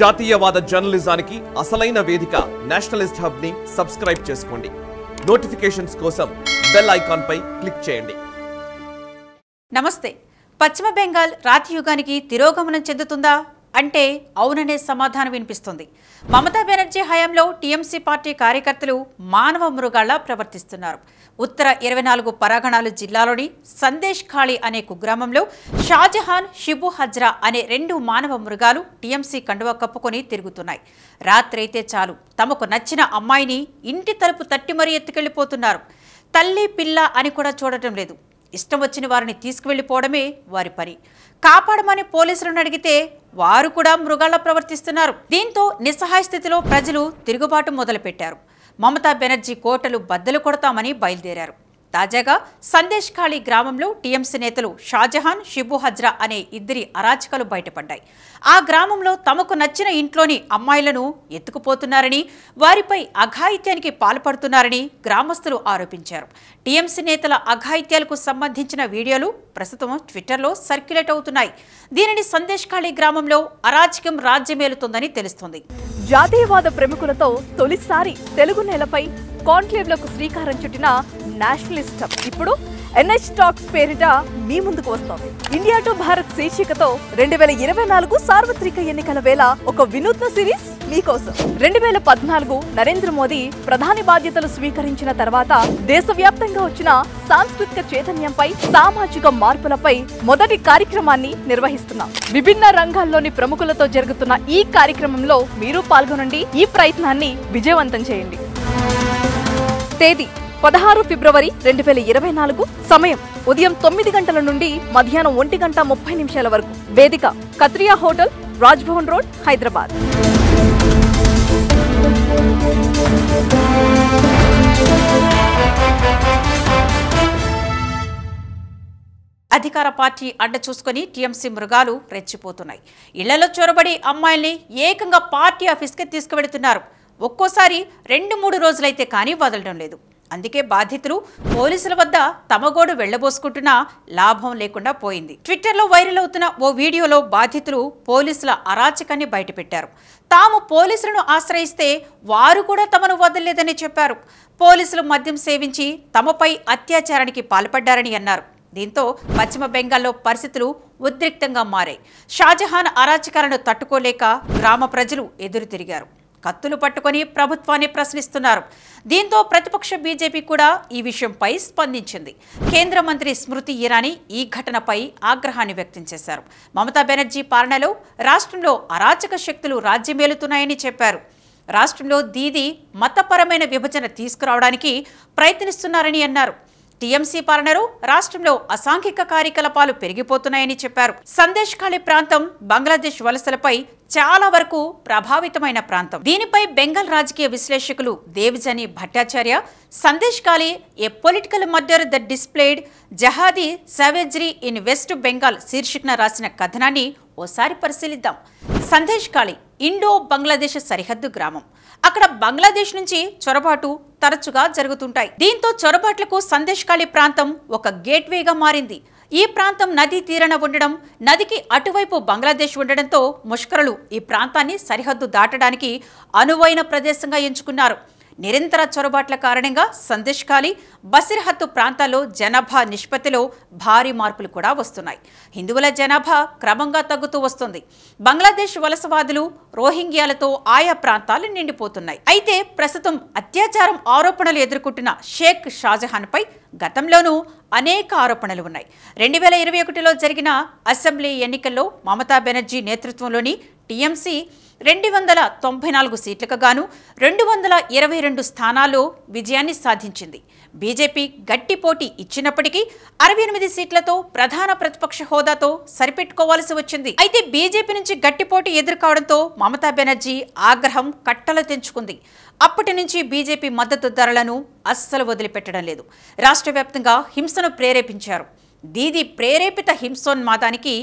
జాతీయవాద జర్నలిజానికి అసలైన వేదిక నేషనలిస్ట్ హబ్ ని సబ్స్క్రైబ్ చేసుకోండి నోటిఫికేషన్స్ కోసం బెల్ ఐకాన్ పై క్లిక్ చేయండి నమస్తే పశ్చిమ బెంగాల్ రాతియుగానికి తిరోగమనం చెందుతుందా అంటే అవుననే సమాధానం వినిపిస్తుంది మమతా బెనర్జీ హయాంలో టీఎంసీ పార్టీ కార్యకర్తలు మానవ మృగాల్లా ప్రవర్తిస్తున్నారు ఉత్తర ఇరవై నాలుగు పరగణాలు జిల్లాలోని సందేశ్ ఖాళీ అనే కుగ్రామంలో షాజహాన్ షిబు హజ్రా అనే రెండు మానవ మృగాలు టీఎంసీ కండువ కప్పుకొని తిరుగుతున్నాయి రాత్రైతే చాలు తమకు నచ్చిన అమ్మాయిని ఇంటి తలుపు తట్టి మరీ ఎత్తుకెళ్లిపోతున్నారు తల్లి పిల్ల అని కూడా చూడటం లేదు ఇష్టం వచ్చిన వారిని తీసుకువెళ్ళిపోవడమే వారి పని కాపాడమని పోలీసులను అడిగితే వారు కూడా మృగాల్లో ప్రవర్తిస్తున్నారు దీంతో నిస్సహాయ స్థితిలో ప్రజలు తిరుగుబాటు మొదలుపెట్టారు మమతా బెనర్జీ కోటలు బద్దలు కొడతామని బయలుదేరారు తాజాగా సందేశ్ ఖాళీ గ్రామంలో టీఎంసీ నేతలు షాజహాన్ షిబు హజ్రా అనే ఇద్దరి అరాచకాలు బయటపడ్డాయి ఆ గ్రామంలో తమకు నచ్చిన ఇంట్లోని అమ్మాయిలను ఎత్తుకుపోతున్నారని వారిపై అఘాయిత్యానికి పాల్పడుతున్నారని గ్రామస్తులు ఆరోపించారు టీఎంసీ నేతల అఘాయిత్యాలకు సంబంధించిన వీడియోలు ప్రస్తుతం ట్విట్టర్లో సర్క్యులేట్ అవుతున్నాయి దీనిని సందేశ్ ఖాళీ గ్రామంలో అరాచకం రాజ్యమేలుతుందని తెలుస్తోంది జాతీయవాద ప్రముఖులతో తొలిసారి తెలుగు నేలపై కాన్క్లేవ్లకు శ్రీకారం చుట్టిన నేషనలిస్టం ఇప్పుడు ఎన్హెచ్ టాక్స్ పేరిట మీ ముందుకు వస్తోంది ఇండియా టు భారత్ శీర్షికతో రెండు వేల ఇరవై నాలుగు సార్వత్రిక ఎన్నికల వేళ ఒక వినూత్న సిరీస్ మీకోసం రెండు వేల పద్నాలుగు నరేంద్ర మోదీ ప్రధాని బాధ్యతలు స్వీకరించిన తర్వాత దేశవ్యాప్తంగా వచ్చిన సాంస్కృతిక చైతన్యంపై సామాజిక మార్పులపై మొదటి కార్యక్రమాన్ని నిర్వహిస్తున్నాం విభిన్న రంగాల్లోని ప్రముఖులతో జరుగుతున్న ఈ కార్యక్రమంలో మీరు పాల్గొనండి ఈ ప్రయత్నాన్ని విజయవంతం చేయండి తేదీ పదహారు ఫిబ్రవరి రెండు వేల ఇరవై నాలుగు సమయం ఉదయం తొమ్మిది గంటల నుండి మధ్యాహ్నం ఒంటి గంట ముప్పై నిమిషాల వరకు వేదిక కత్రియా హోటల్ రాజ్భవన్ రోడ్ హైదరాబాద్ అధికార పార్టీ అడ్డ చూసుకుని టీఎంసీ మృగాలు రెచ్చిపోతున్నాయి ఇళ్లలో చొరబడి అమ్మాయిల్ని ఏకంగా పార్టీ ఆఫీస్కి తీసుకువెడుతున్నారు ఒక్కోసారి రెండు మూడు రోజులైతే కానీ వదలడం లేదు అందుకే బాధితులు పోలీసుల వద్ద తమగోడు వెళ్లబోసుకుంటున్నా లాభం లేకుండా పోయింది ట్విట్టర్లో వైరల్ అవుతున్న ఓ వీడియోలో బాధితులు పోలీసుల అరాచకాన్ని బయటపెట్టారు తాము పోలీసులను ఆశ్రయిస్తే వారు కూడా తమను వదలలేదని చెప్పారు పోలీసులు మద్యం సేవించి తమపై అత్యాచారానికి పాల్పడ్డారని అన్నారు దీంతో పశ్చిమ బెంగాల్లో పరిస్థితులు ఉద్రిక్తంగా మారాయి షాజహాన్ అరాచకాలను తట్టుకోలేక గ్రామ ప్రజలు ఎదురు తిరిగారు కత్తులు పట్టుకొని ప్రభుత్వాన్ని ప్రశ్నిస్తున్నారు దీంతో ప్రతిపక్ష బీజేపీ కూడా ఈ విషయంపై స్పందించింది కేంద్ర మంత్రి స్మృతి ఇరానీ ఈ ఘటనపై ఆగ్రహాన్ని వ్యక్తం చేశారు మమతా బెనర్జీ పాలనలో రాష్ట్రంలో అరాచక శక్తులు రాజ్యమేలుతున్నాయని చెప్పారు రాష్ట్రంలో దీది మతపరమైన విభజన తీసుకురావడానికి ప్రయత్నిస్తున్నారని అన్నారు టీఎంసీ పాలనరు రాష్ట్రంలో అసాంఘిక కార్యకలాపాలు పెరిగిపోతున్నాయని చెప్పారు సందేశ్ ఖాళీ ప్రాంతం బంగ్లాదేశ్ వలసలపై చాలా వరకు ప్రభావితమైన ప్రాంతం దీనిపై బెంగాల్ రాజకీయ విశ్లేషకులు దేవిజని Bhattacharya Sandeshkhali a political murder the displayed jihadi savagery in West Bengal శీర్షికన రాసిన కథనాన్ని ఓసారి పరిశీలిద్దాం సందేశ్ ఖాళీ ఇండో బంగ్లాదేశ్ సరిహద్దు గ్రామం అక్కడ బంగ్లాదేశ్ నుంచి చొరబాటు తరచుగా జరుగుతుంటాయి దీంతో చొరబాట్లకు సందేశ్కాళి ప్రాంతం ఒక గేట్వేగా మారింది ఈ ప్రాంతం నదీ తీరన ఉండడం నదికి అటువైపు బంగ్లాదేశ్ ఉండడంతో ముష్కరులు ఈ ప్రాంతాన్ని సరిహద్దు దాటడానికి అనువైన ప్రదేశంగా ఎంచుకున్నారు నిరంతర చొరబాట్ల కారణంగా సందేశ్ ఖాళీ బసిర్హత్తు ప్రాంతాల్లో జనాభా నిష్పత్తిలో భారీ మార్పులు కూడా వస్తున్నాయి హిందువుల జనాభా క్రమంగా తగ్గుతూ వస్తుంది బంగ్లాదేశ్ వలసవాదులు రోహింగ్యాలతో ఆయా ప్రాంతాలు నిండిపోతున్నాయి అయితే ప్రస్తుతం అత్యాచారం ఆరోపణలు ఎదుర్కొంటున్న షేక్ షాజహాన్పై గతంలోనూ అనేక ఆరోపణలు ఉన్నాయి రెండు వేల ఇరవై ఒకటిలో జరిగిన అసెంబ్లీ ఎన్నికల్లో మమతా బెనర్జీ నేతృత్వంలోని టీఎంసీ రెండు వందల తొంభై నాలుగు సీట్లకు గాను రెండు వందల ఇరవై రెండు స్థానాల్లో విజయాన్ని సాధించింది బీజేపీ గట్టి పోటీ ఇచ్చినప్పటికీ అరవై ఎనిమిది సీట్లతో ప్రధాన ప్రతిపక్ష హోదాతో సరిపెట్టుకోవాల్సి వచ్చింది అయితే బీజేపీ నుంచి గట్టి పోటీ ఎదుర్కోవడంతో మమతా బెనర్జీ ఆగ్రహం కట్టలు తెంచుకుంది అప్పటి నుంచి బీజేపీ మద్దతు ధరలను అస్సలు వదిలిపెట్టడం లేదు రాష్ట్ర హింసను ప్రేరేపించారు దీది ప్రేరేపిత హింసోన్మాదానికి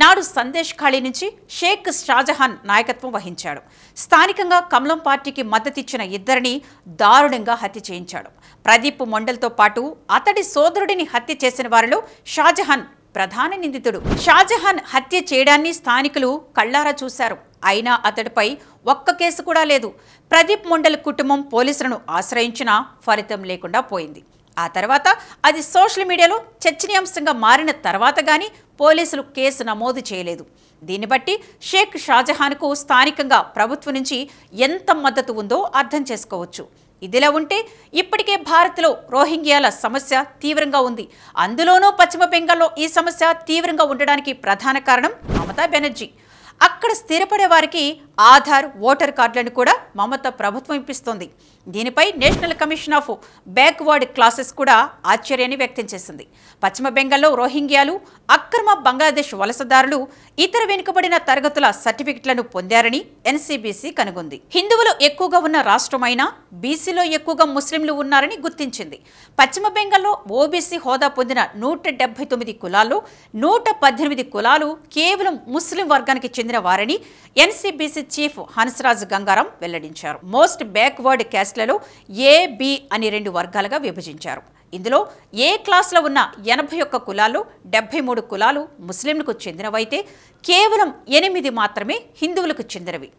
నాడు సందేశ్ ఖాళీ నుంచి షేక్ షాజహాన్ నాయకత్వం వహించాడు స్థానికంగా కమలం పార్టీకి మద్దతిచ్చిన ఇద్దరిని దారుణంగా హత్య చేయించాడు ప్రదీప్ మొండల్తో పాటు అతడి సోదరుడిని హత్య చేసిన వారిలో షాజహాన్ ప్రధాన నిందితుడు షాజహాన్ హత్య చేయడాన్ని స్థానికులు కళ్లారా చూశారు అయినా అతడిపై ఒక్క కేసు కూడా లేదు ప్రదీప్ మొండల్ కుటుంబం పోలీసులను ఆశ్రయించినా ఫలితం లేకుండా పోయింది ఆ తర్వాత అది సోషల్ మీడియాలో చర్చనీయాంశంగా మారిన తర్వాత కానీ పోలీసులు కేసు నమోదు చేయలేదు దీన్ని బట్టి షేక్ షాజహాన్కు స్థానికంగా ప్రభుత్వం నుంచి ఎంత మద్దతు ఉందో అర్థం చేసుకోవచ్చు ఇదిలా ఉంటే ఇప్పటికే భారత్లో రోహింగ్యాల సమస్య తీవ్రంగా ఉంది అందులోనూ పశ్చిమ బెంగాల్లో ఈ సమస్య తీవ్రంగా ఉండడానికి ప్రధాన కారణం మమతా బెనర్జీ అక్కడ స్థిరపడే వారికి ఆధార్ ఓటర్ కార్డులను కూడా మమత ప్రభుత్వం ఇప్పిస్తోంది దీనిపై national commission of backward classes కూడా ఆశ్చర్యాన్ని వ్యక్తం చేసింది పశ్చిమ బెంగాల్లో రోహింగ్యాలు అక్రమ బంగ్లాదేశ్ వలసదారులు ఇతర వెనుకబడిన తరగతుల సర్టిఫికెట్లను పొందారని ఎన్సీబీసీ కనుగొంది హిందువులు ఎక్కువగా ఉన్న రాష్ట్రమైన బీసీలో ఎక్కువగా ముస్లింలు ఉన్నారని గుర్తించింది పశ్చిమ బెంగాల్లో ఓబీసీ హోదా పొందిన నూట డెబ్బై తొమ్మిది కులాల్లో నూట పద్దెనిమిది కులాలు కేవలం ముస్లిం వర్గానికి చెందిన చెందిన వారని ఎన్సీబీసీ చీఫ్ హన్స్రాజ్ గంగారాం వెల్లడించారు మోస్ట్ బ్యాక్వర్డ్ క్యాస్ట్లలో ఏ బి అని రెండు వర్గాలుగా విభజించారు ఇందులో ఏ క్లాస్లో ఉన్న ఎనభై ఒక్క కులాలు డెబ్బై మూడు కులాలు ముస్లింలకు చెందినవైతే కేవలం ఎనిమిది మాత్రమే హిందువులకు చెందినవి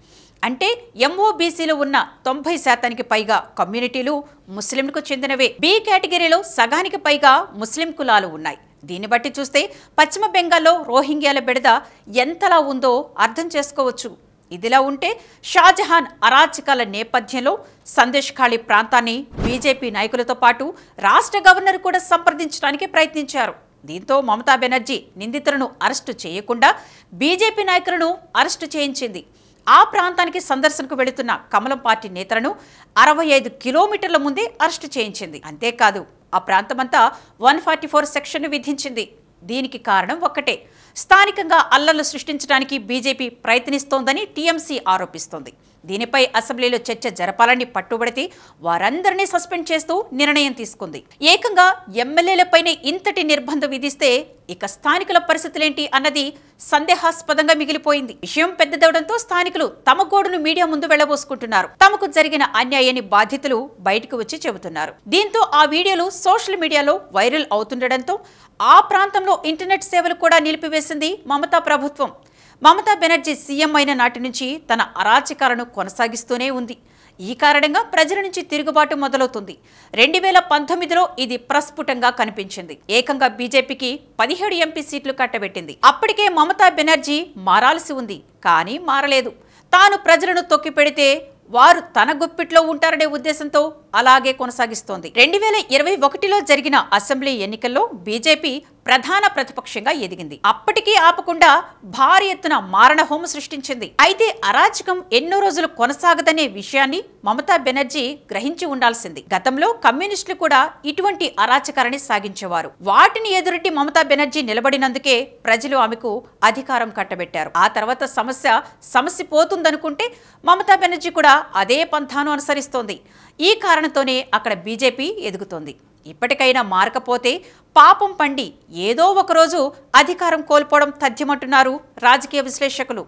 అంటే ఎంఓబీసీలో ఉన్న తొంభై శాతానికి పైగా కమ్యూనిటీలు ముస్లింలకు చెందినవే బి కేటగిరీలో సగానికి పైగా ముస్లిం కులాలు ఉన్నాయి దీన్ని బట్టి చూస్తే పశ్చిమ బెంగాల్లో రోహింగ్యాల బిడద ఎంతలా ఉందో అర్థం చేసుకోవచ్చు ఇదిలా ఉంటే షాజహాన్ అరాచకాల నేపథ్యంలో సందేశ్ ఖాళీ ప్రాంతాన్ని బీజేపీ నాయకులతో పాటు రాష్ట్ర గవర్నర్ కూడా సంప్రదించడానికి ప్రయత్నించారు దీంతో మమతా బెనర్జీ నిందితులను అరెస్టు చేయకుండా బీజేపీ నాయకులను అరెస్టు చేయించింది ఆ ప్రాంతానికి సందర్శనకు వెళుతున్న కమలం పార్టీ నేతలను అరవై ఐదు కిలోమీటర్ల ముందే అరెస్టు చేయించింది అంతేకాదు ఆ ప్రాంతమంతా వన్ ఫార్టీ ఫోర్ సెక్షన్ విధించింది దీనికి కారణం ఒక్కటే స్థానికంగా అల్లర్లు సృష్టించడానికి బీజేపీ ప్రయత్నిస్తోందని టీఎంసీ ఆరోపిస్తోంది దీనిపై అసెంబ్లీలో చర్చ జరపాలని పట్టుబడితే వారందరినీ సస్పెండ్ చేస్తూ నిర్ణయం తీసుకుంది ఏకంగా ఎమ్మెల్యేలపైనే ఇంతటి నిర్బంధం విధిస్తే ఇక స్థానికుల పరిస్థితులేంటి అన్నది సందేహాస్పదంగా మిగిలిపోయింది విషయం పెద్దదవడంతో స్థానికులు తమ గోడును మీడియా ముందు వెళ్లబోసుకుంటున్నారు తమకు జరిగిన అన్యాయాన్ని బాధితులు బయటకు వచ్చి చెబుతున్నారు దీంతో ఆ వీడియోలు సోషల్ మీడియాలో వైరల్ అవుతుండటంతో ఆ ప్రాంతంలో ఇంటర్నెట్ సేవలు కూడా నిలిపివేసింది మమతా ప్రభుత్వం మమతా బెనర్జీ సీఎం అయిన నాటి నుంచి తన అరాచకాలను కొనసాగిస్తూనే ఉంది ఈ కారణంగా ప్రజల నుంచి తిరుగుబాటు మొదలవుతుంది రెండు వేల పంతొమ్మిదిలో ఇది ప్రస్ఫుటంగా కనిపించింది ఏకంగా బీజేపీకి పదిహేడు ఎంపీ సీట్లు కట్టబెట్టింది అప్పటికే మమతా బెనర్జీ మారాల్సి ఉంది కానీ మారలేదు తాను ప్రజలను తొక్కిపెడితే వారు తన గుప్పిట్లో ఉంటారనే ఉద్దేశంతో అలాగే కొనసాగిస్తోంది రెండు వేల ఇరవై ఒకటిలో జరిగిన అసెంబ్లీ ఎన్నికల్లో బీజేపీ ప్రధాన ప్రతిపక్షంగా ఎదిగింది అప్పటికీ ఆపకుండా భారీ ఎత్తున మారణహోమ సృష్టించింది అయితే అరాచకం ఎన్నో రోజులు కొనసాగదనే విషయాన్ని మమతా బెనర్జీ గ్రహించి ఉండాల్సింది గతంలో కమ్యూనిస్టులు కూడా ఇటువంటి అరాచకాలని సాగించేవారు వాటిని ఎదురొట్టి మమతా బెనర్జీ నిలబడినందుకే ప్రజలు ఆమెకు అధికారం కట్టబెట్టారు ఆ తర్వాత సమస్య సమస్య పోతుందనుకుంటే మమతా బెనర్జీ కూడా అదే పంథాను అనుసరిస్తోంది ఈ కారణంతోనే అక్కడ బీజేపీ ఎదుగుతోంది ఇప్పటికైనా మారకపోతే పాపం పండి ఏదో ఒకరోజు అధికారం కోల్పోవడం తథ్యమంటున్నారు రాజకీయ విశ్లేషకులు